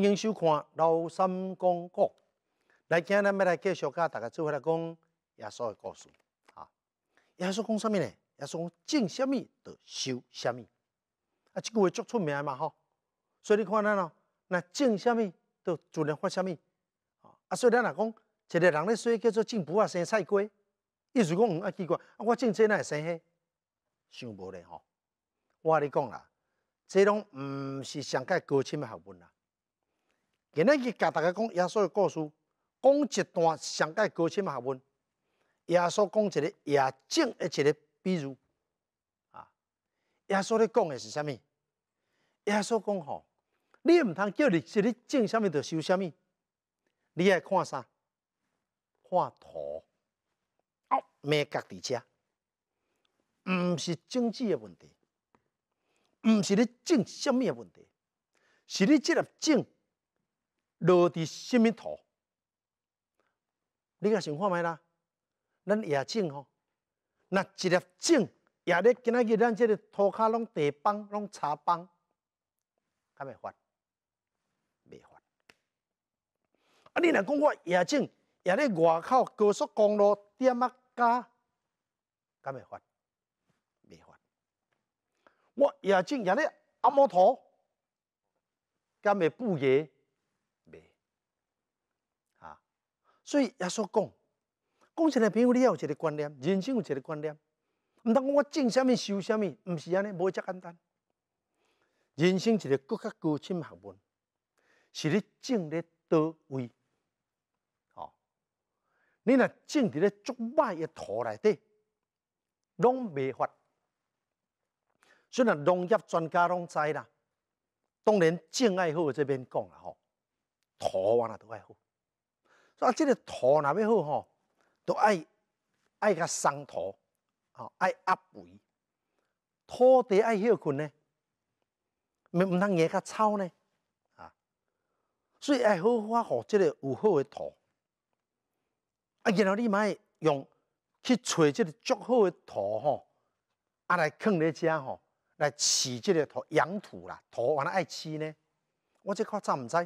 迎收看《老三讲故》。来今日咪来继续讲，大家做回来讲耶稣的故事，啊，耶稣讲什物呢？耶稣讲种啥物就收啥物，啊，即句话足出名嘛吼，所以你看咱哦，那种啥物就自然发啥物，啊，所以咱若讲一个人咧，说叫做种补下生菜瓜，伊是讲毋爱奇怪，啊，我种这哪会生迄？想无咧吼，我甲你讲啦，即拢毋是上界高深诶学问啦。今日给甲大家讲耶稣的故事，讲一段上界高深学问。耶稣讲一个亚净一个比如啊，耶稣咧讲的是啥物？耶稣讲吼，你毋通叫你一日种啥物就收啥物，你要看啥？看图，哦，美格伫遮，毋是政治的问题，毋是你种虾米的问题，是你即粒种。落伫虾米土？你甲想看麦啦？咱野种吼，那一粒种也咧今仔日咱即个涂骹拢地帮拢茶帮，敢会发？袂发。啊你若讲我野种也咧外口高速公路点啊加？敢会发？袂发。我野种也咧阿摩土，敢会补叶？所以耶稣讲，讲出来，朋友，你要有一个观念，人生有一个观念，毋通讲我种什么收什么，毋是安尼，无遮简单。人生一个高较高深学问，是你种咧倒位，哦，你若种伫咧足歹嘅土内底，拢袂发。虽然农业专家拢知啦，当然种爱好这边讲啦吼，土啊那都爱好。啊，这个土若要好吼？要爱爱甲松土，吼爱压肥，土地爱休困呢，毋毋通野甲草呢，啊！所以爱好好互即个有好诶土。啊，然后你买用去找即个足好诶土吼，啊来放咧遮吼，来饲即个土养土啦，土来爱饲呢。我即个早毋知？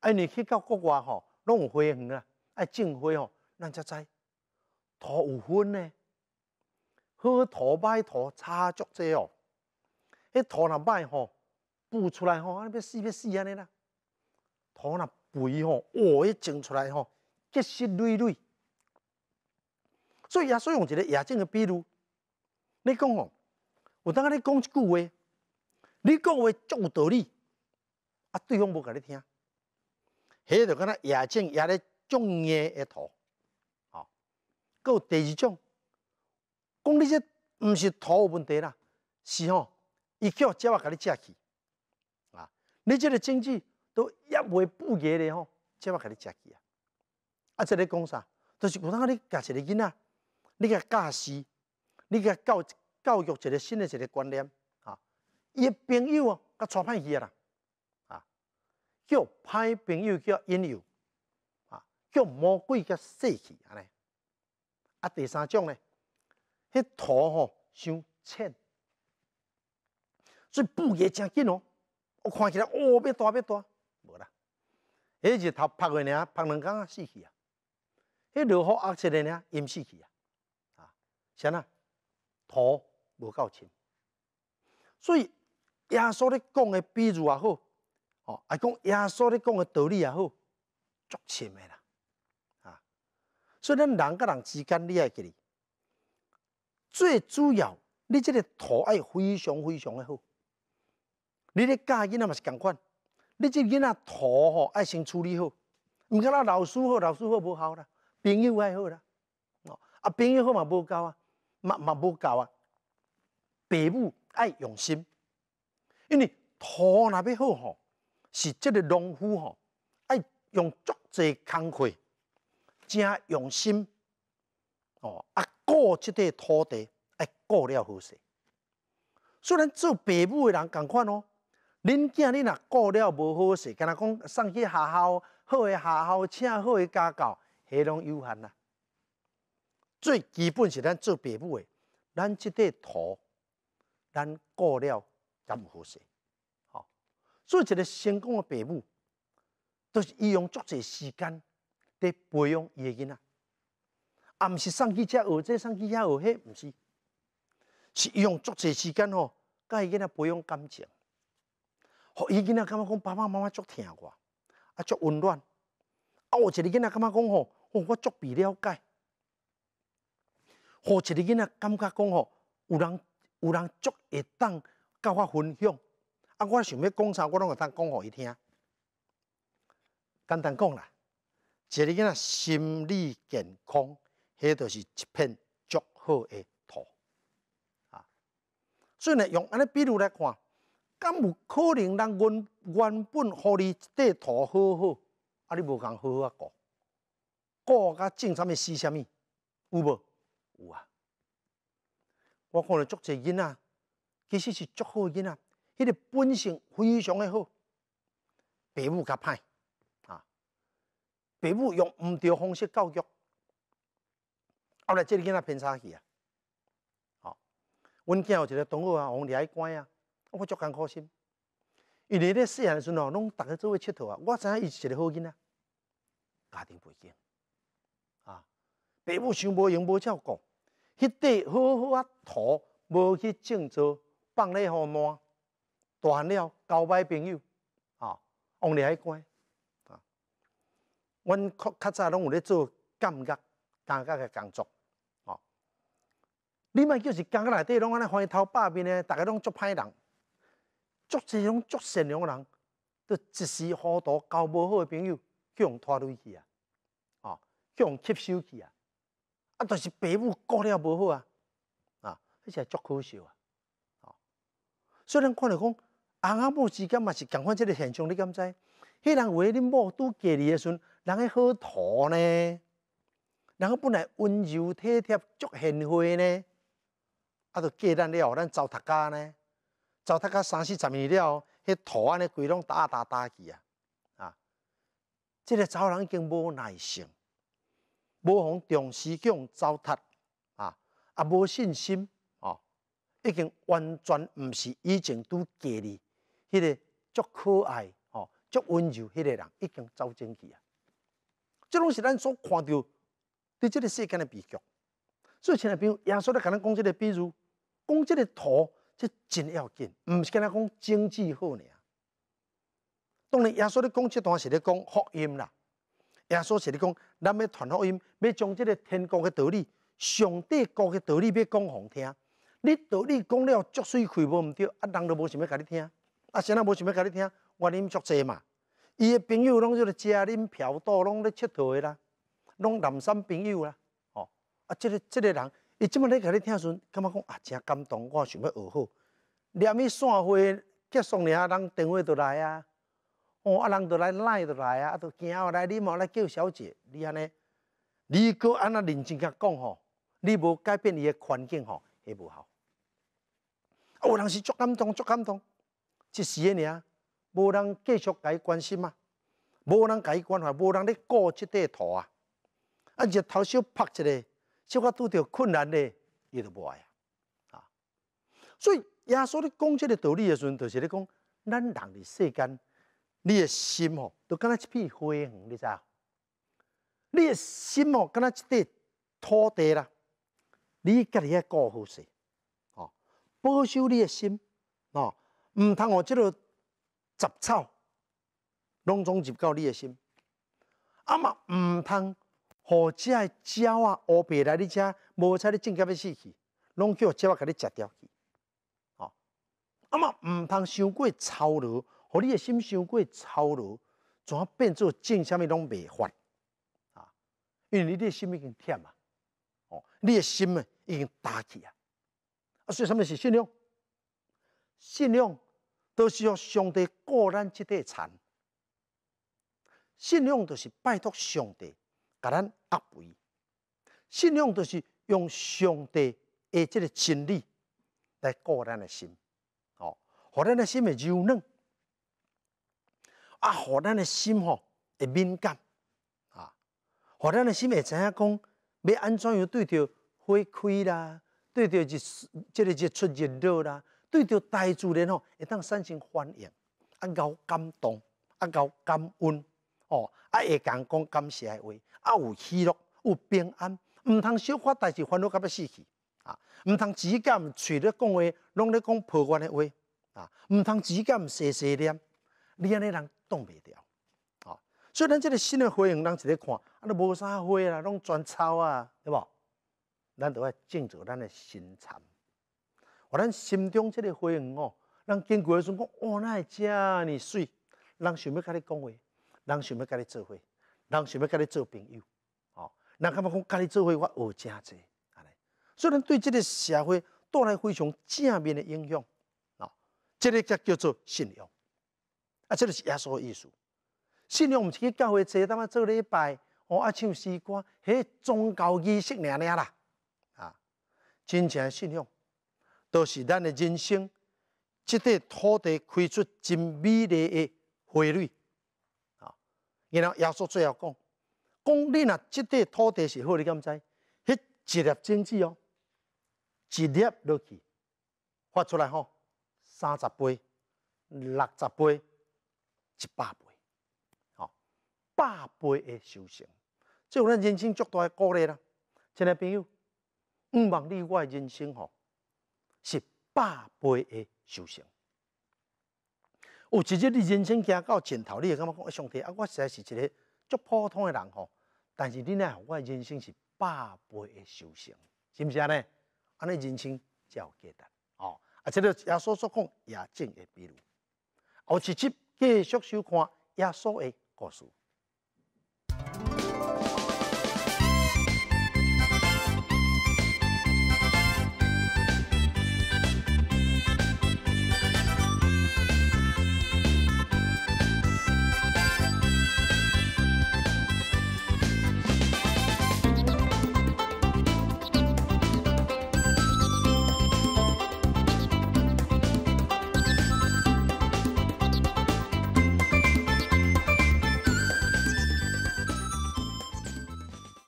哎，你去到国外吼？拢有花园啊，爱种花吼，咱才知土有分呢，好土歹土差足济哦。迄土若歹吼，布出来吼，尼变死要死安尼啦。土若肥吼，哇，一种出来吼，结实累累。所以也所以用一个亚静的比如，你讲吼，有当下你讲一句话，你讲话足有道理，啊，对方无甲你听。迄就敢若野种野咧种业的土，吼、啊，有第二种，讲你这毋是土有问题啦，是吼，伊叫即个甲你食去，啊，你即个经济都一袂不业咧吼，即个甲你食去啊，啊，即个讲啥，就是我甲你教一个囡仔，你甲教书，你甲教教育一个新的一个观念，啊，伊诶朋友啊，甲带歹去啊啦。叫歹朋友叫引诱，啊！叫魔鬼叫死去安尼。啊！第三种呢，迄土吼伤浅，所以布也真紧哦。我看起来哦，变大变大，无啦。迄是他拍个呢，拍两竿啊，死去啊。迄落雨压起来呢？淹死去啊！啊，啥呐？土无够深，所以耶稣咧讲的比喻也好。啊，讲耶稣咧讲个道理也好，足深咪啦，啊！所以咱人甲人之间，你爱记里，最主要你即个托爱非常非常诶好。你咧教囡仔嘛是共款，你即囡仔托吼爱先处理好。毋敢若老师好，老师好无好啦，朋友爱好啦，哦啊，朋友好嘛无教啊，嘛嘛无教啊，爸母爱用心，因为托那边好吼。是即个农夫吼，爱用足济工课，正用心，哦，啊，顾即块土地，爱顾了好势。虽然做爸母的人共款哦，恁囝恁若顾了无好势，敢若讲送去学校，好诶学校，请好诶家教，迄拢有限啦。最基本是咱做爸母诶，咱即块土，咱顾了怎好势？做一个成功的爸母，都是伊用足侪时间在培养伊个囡仔，啊，毋是送去遮学，仔，送去遐学，媳，毋是，是用足侪时间吼，甲伊囡仔培养感情，互伊囡仔感觉讲爸爸妈妈足疼我，啊足温暖，啊，我一个囡仔感觉讲吼，哦、我足被了解，互一个囡仔感觉讲吼，有人有人足会当甲我分享。啊！我想要讲啥，我拢会当讲互伊听。简单讲啦，一个囡仔心理健康，迄著是一片足好诶土啊。所以呢，用安尼比如来看，敢有可能，人原原本你一块土好好，啊你无讲好好个过，过甲正常物是啥物，有无？有啊。我看着足济囡仔，其实是足好诶囡仔。迄个本性非常的好，爸母较歹啊！爸母用毋对方式教育，后来即个囡仔偏差去啊！哦，阮囝有一个同学啊，往爱管啊，我足艰苦心。伊伫咧细汉时阵哦，拢逐个做伙佚佗啊。我知影伊是一个好囡仔，家庭背景啊，爸母伤无用，无照讲，迄块好好啊土无去种造，放咧互烂。大汉了，交歹朋友，吼，往里海关，啊，阮较较早拢有咧做监狱、监狱嘅工作，哦，你莫叫是监狱内底，拢安尼开头百面咧，大个拢足歹人，足这种足善良诶人，都一时糊涂交无好嘅朋友，去互拖累去啊，去互吸收去啊，啊，都是父母顾了无好啊，啊，而啊足可惜啊，哦，虽然看着讲。翁阿某之间嘛是共款即个现象，你敢知？迄人为恁某拄嫁你诶时，阵，人喺好土呢，人本来温柔体贴、足贤惠呢，啊，着嫁咱了，咱糟蹋家呢，糟蹋家三四十年了，迄土安尼规拢打打打去啊，啊，即个某人已经无耐性，无互长时间糟蹋，啊啊，无信心啊，已经完全毋是以前拄嫁你。迄个足可爱吼，足温柔，迄个人已经走进去啊！即拢是咱所看到对即个世界的悲剧。所以，前面比如耶稣咧，甲咱讲即个，比如讲即个土，即真要紧，毋是甲咱讲经济好尔。当然，耶稣咧讲即段是咧讲福音啦。耶稣是咧讲，咱要传福音，要将即个天国嘅道理、上帝国嘅道理要讲互听。你道理讲了足水亏，无毋对，啊，人都无想要甲你听。啊，谁人无想要甲你听，原因足醉嘛。伊个朋友拢在食啉嫖赌，拢咧佚佗个啦，拢南山朋友啦，吼。啊，即个即个人，伊即日咧甲你听时，感觉讲啊，真感动，我想要学好。连伊散会，结束尔，人电话都来啊。哦，啊，人就来赖就来啊，啊，就行下来，你嘛来叫小姐，你安尼。你哥安那认真甲讲吼，你无改变伊个环境吼，迄无效。啊，有人是足感动，足感动。一时啊，尔，无人继续甲伊关心啊，无人甲伊关怀，无人咧顾即块土啊，啊，日头小拍一下，小可拄着困难咧，伊就无啊，啊，所以耶稣咧讲即个道理嘅时阵，就是咧讲，咱人的世间，你的心吼，都敢若一片灰黄，你知啊？你的心吼，敢若一块土地啦，你家己咧顾好势。哦，保守你的心，喏。毋通我即度杂草，拢总入到你的心，啊嘛毋通互遮鸟仔啊、乌白来你遮，无采你正甲嘅死去，拢叫鸟啊，甲你食掉去，哦，啊嘛毋通伤过操劳，互你的心伤过操劳，就变做种虾米拢袂发，啊，因为你的心已经忝啊，哦，你的心啊已经打去啊，啊，所以虾物是信仰？信仰都是用上帝顾咱即块产，信仰都是拜托上帝甲咱安慰，信仰都是用上帝诶即个真理来顾咱的心，哦，互咱的心会柔软，啊，互咱的心吼会敏感，啊，互咱的心会知影讲要安怎样对待花开啦，对待即即个日出日落啦。对着大自然哦，会当产生反应，啊，够感动，啊，够感恩，哦，啊，会讲讲感谢的话，啊，有喜乐，有平安，毋通小可代志烦恼甲要死去，啊，毋通只敢嘴咧讲话，拢咧讲抱怨的话，啊，毋通只敢细细念，你安尼人挡袂牢。哦，所以咱即个新的花样，咱在看，啊，都无啥花啦，拢全草啊，对无？咱都要静植咱的心产。我咱心中这个花园哦，人经过时讲，哇，那会遮呢水，人想要跟你讲话，人想要跟你做伙，人想要跟你做朋友，哦，人感觉讲跟你做伙，我学真济，安尼。所以，对这个社会带来非常正面的影响，哦，这个则叫做信用，啊，这个是耶稣意思，信用，我们去教会坐，他妈做礼拜，哦，啊，唱西歌，迄宗教仪式尔尔啦？啊，正诶信用。都是咱的人生，即块土地开出真美丽个花蕊啊！然后耶稣最后讲：“讲你若即块土地是何里咁知？迄一粒种子哦，一粒落去发出来吼，三十倍、六十倍、一百倍，吼百倍个修行。即有咱人生足大系鼓励啦！亲爱朋友，毋茫你我人生吼。是百倍的修行。有一接你人生行到尽头，你会感觉讲上帝？啊，我实在是一个足普通的人吼，但是你呢，我的人生是百倍的修行，是不是啊？呢，安尼人生才有价值哦。啊，这个耶稣所讲亚净的比如，我一接继续收看耶稣的故事。